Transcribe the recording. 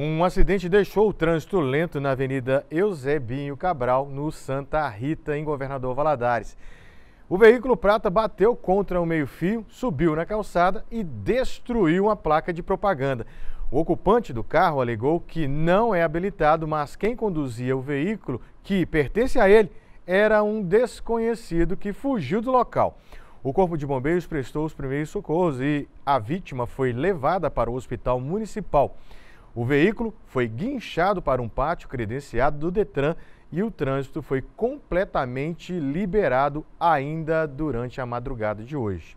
Um acidente deixou o trânsito lento na Avenida Eusebinho Cabral, no Santa Rita, em Governador Valadares. O veículo prata bateu contra o um meio-fio, subiu na calçada e destruiu uma placa de propaganda. O ocupante do carro alegou que não é habilitado, mas quem conduzia o veículo, que pertence a ele, era um desconhecido que fugiu do local. O Corpo de Bombeiros prestou os primeiros socorros e a vítima foi levada para o Hospital Municipal. O veículo foi guinchado para um pátio credenciado do Detran e o trânsito foi completamente liberado ainda durante a madrugada de hoje.